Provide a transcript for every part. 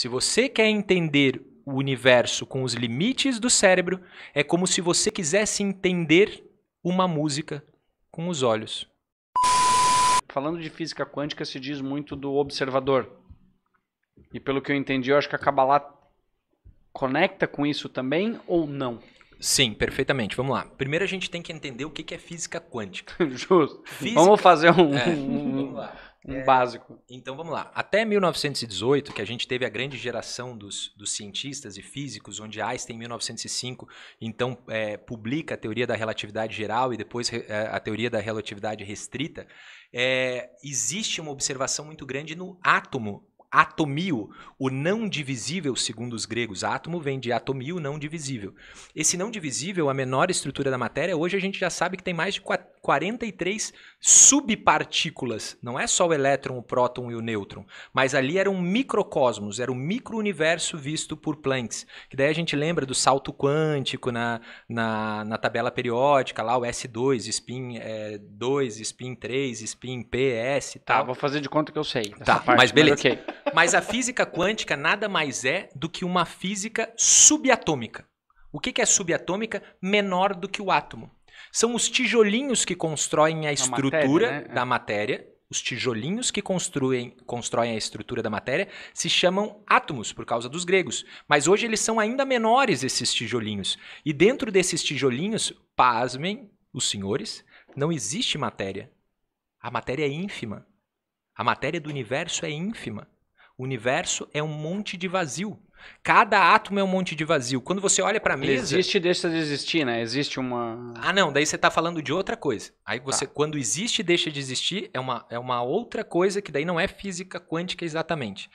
Se você quer entender o universo com os limites do cérebro, é como se você quisesse entender uma música com os olhos. Falando de física quântica, se diz muito do observador. E pelo que eu entendi, eu acho que a Kabbalah conecta com isso também ou não? Sim, perfeitamente. Vamos lá. Primeiro a gente tem que entender o que é física quântica. Justo. Física... Vamos fazer um, é. um um é, básico. Então vamos lá. Até 1918, que a gente teve a grande geração dos, dos cientistas e físicos, onde Einstein, em 1905, então é, publica a teoria da relatividade geral e depois é, a teoria da relatividade restrita, é, existe uma observação muito grande no átomo atomio, o não divisível, segundo os gregos. Átomo vem de atomio, não divisível. Esse não divisível, a menor estrutura da matéria, hoje a gente já sabe que tem mais de 43 subpartículas. Não é só o elétron, o próton e o nêutron, mas ali era um microcosmos, era um microuniverso visto por Planck. Que daí a gente lembra do salto quântico na, na, na tabela periódica, lá o S2, spin é, 2, spin 3, spin PS e tá, tal. Tá, vou fazer de conta que eu sei. Tá, parte, mas beleza. Mas, okay. mas a física quântica nada mais é do que uma física subatômica. O que é subatômica? Menor do que o átomo. São os tijolinhos que constroem a estrutura a matéria, né? da matéria. Os tijolinhos que construem, constroem a estrutura da matéria se chamam átomos, por causa dos gregos. Mas hoje eles são ainda menores, esses tijolinhos. E dentro desses tijolinhos, pasmem os senhores, não existe matéria. A matéria é ínfima. A matéria do universo é ínfima. O universo é um monte de vazio. Cada átomo é um monte de vazio. Quando você olha para a mesa. existe e deixa de existir, né? Existe uma. Ah, não. Daí você está falando de outra coisa. Aí você, tá. quando existe e deixa de existir, é uma, é uma outra coisa que daí não é física quântica exatamente.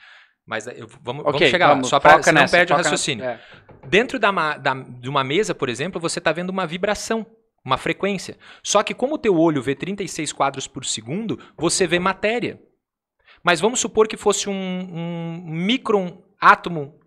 Mas eh, eu, vamos, okay, vamos, chegar vamos, lá, só para não nessa, perde o raciocínio. é. Dentro da, da, de uma mesa, por exemplo, você está vendo uma vibração, uma frequência. Só que como o teu olho vê 36 quadros por segundo, você vê matéria. Mas vamos supor que fosse um, um micron átomo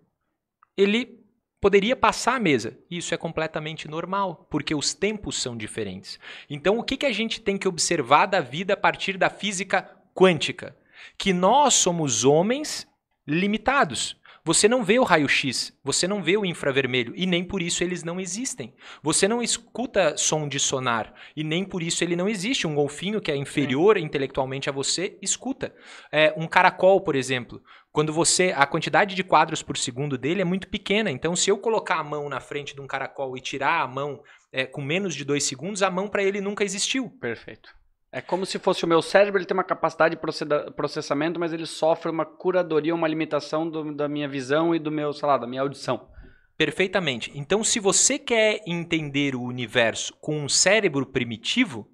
ele poderia passar a mesa. Isso é completamente normal, porque os tempos são diferentes. Então, o que, que a gente tem que observar da vida a partir da física quântica? Que nós somos homens limitados. Você não vê o raio-x, você não vê o infravermelho e nem por isso eles não existem. Você não escuta som de sonar e nem por isso ele não existe. Um golfinho que é inferior é. intelectualmente a você escuta. É, um caracol, por exemplo, quando você a quantidade de quadros por segundo dele é muito pequena. Então, se eu colocar a mão na frente de um caracol e tirar a mão é, com menos de dois segundos, a mão para ele nunca existiu. Perfeito. É como se fosse o meu cérebro, ele tem uma capacidade de processamento, mas ele sofre uma curadoria, uma limitação do, da minha visão e do meu, sei lá, da minha audição. Perfeitamente. Então, se você quer entender o universo com um cérebro primitivo,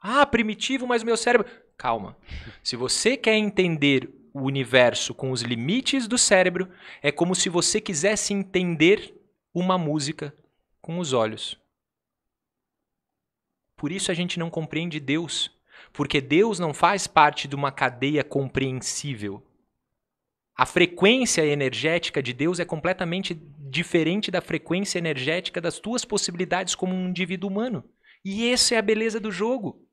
ah, primitivo, mas meu cérebro. Calma. Se você quer entender o universo com os limites do cérebro, é como se você quisesse entender uma música com os olhos. Por isso a gente não compreende Deus, porque Deus não faz parte de uma cadeia compreensível. A frequência energética de Deus é completamente diferente da frequência energética das tuas possibilidades como um indivíduo humano. E essa é a beleza do jogo.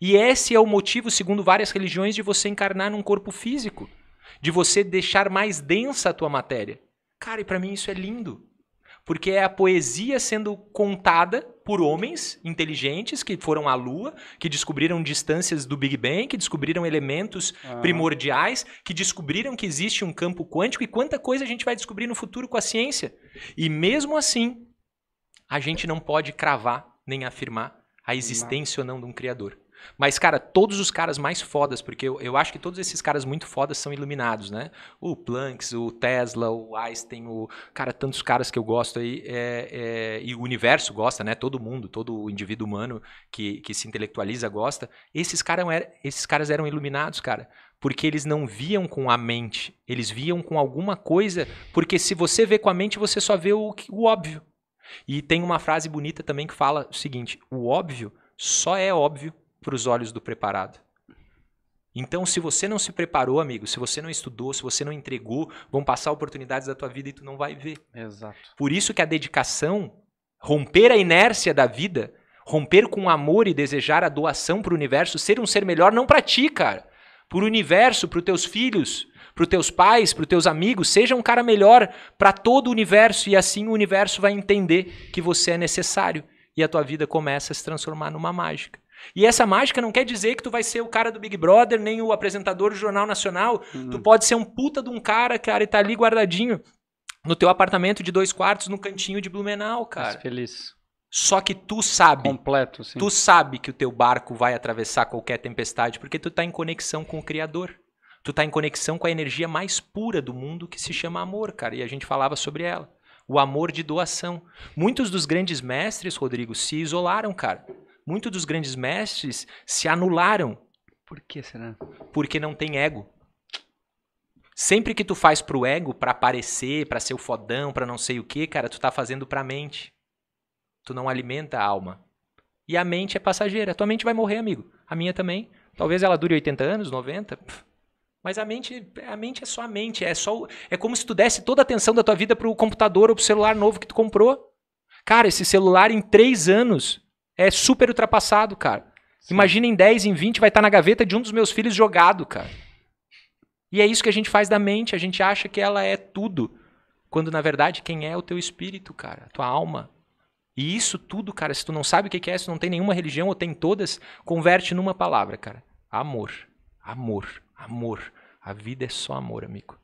E esse é o motivo, segundo várias religiões, de você encarnar num corpo físico, de você deixar mais densa a tua matéria. Cara, e para mim isso é lindo porque é a poesia sendo contada por homens inteligentes que foram à Lua, que descobriram distâncias do Big Bang, que descobriram elementos ah. primordiais, que descobriram que existe um campo quântico e quanta coisa a gente vai descobrir no futuro com a ciência. E mesmo assim, a gente não pode cravar nem afirmar a existência não. ou não de um criador. Mas, cara, todos os caras mais fodas, porque eu, eu acho que todos esses caras muito fodas são iluminados, né? O Planks, o Tesla, o Einstein, o. Cara, tantos caras que eu gosto aí. É, é, e o universo gosta, né? Todo mundo, todo indivíduo humano que, que se intelectualiza gosta. Esses, cara, esses caras eram iluminados, cara porque eles não viam com a mente, eles viam com alguma coisa, porque se você vê com a mente, você só vê o, o, óbvio. E tem uma frase bonita também que fala o seguinte: o óbvio só é óbvio para os olhos do preparado. Então, se você não se preparou, amigo, se você não estudou, se você não entregou, vão passar oportunidades da tua vida e tu não vai ver. Exato. Por isso que a dedicação, romper a inércia da vida, romper com amor e desejar a doação para o universo, ser um ser melhor, não para ti, cara. Para o universo, para os teus filhos, para os teus pais, para os teus amigos, seja um cara melhor para todo o universo e assim o universo vai entender que você é necessário e a tua vida começa a se transformar numa mágica. E essa mágica não quer dizer que tu vai ser o cara do Big Brother, nem o apresentador do Jornal Nacional. Uhum. Tu pode ser um puta de um cara, cara, e tá ali guardadinho no teu apartamento de dois quartos, no cantinho de Blumenau, cara. Mas feliz. Só que tu sabe. Completo, sim. Tu sabe que o teu barco vai atravessar qualquer tempestade, porque tu tá em conexão com o Criador. Tu tá em conexão com a energia mais pura do mundo que se chama amor, cara. E a gente falava sobre ela. O amor de doação. Muitos dos grandes mestres, Rodrigo, se isolaram, cara muitos dos grandes mestres se anularam. Por que será? Porque não tem ego. Sempre que tu faz pro ego, para aparecer, para ser o fodão, para não sei o que, cara, tu tá fazendo pra mente. Tu não alimenta a alma. E a mente é passageira. Tua mente vai morrer, amigo. A minha também. Talvez ela dure 80 anos, 90. Mas a mente, a mente é só a mente, é só é como se tu desse toda a atenção da tua vida pro computador ou pro celular novo que tu comprou. Cara, esse celular em três anos é super ultrapassado, cara. Imagina em 10, em 20, vai estar tá na gaveta de um dos meus filhos jogado, cara. E é isso que a gente faz da mente, a gente acha que ela é tudo, quando na verdade quem é, é o teu espírito, cara, a tua alma. E isso tudo, cara, se tu não sabe o que é, se não tem nenhuma religião ou tem todas, converte numa palavra, cara. Amor. Amor. Amor. A vida é só amor, amigo.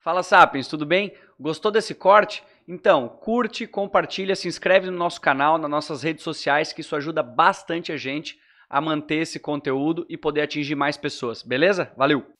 Fala, Sapiens, tudo bem? Gostou desse corte? Então, curte, compartilha, se inscreve no nosso canal, nas nossas redes sociais, que isso ajuda bastante a gente a manter esse conteúdo e poder atingir mais pessoas, beleza? Valeu!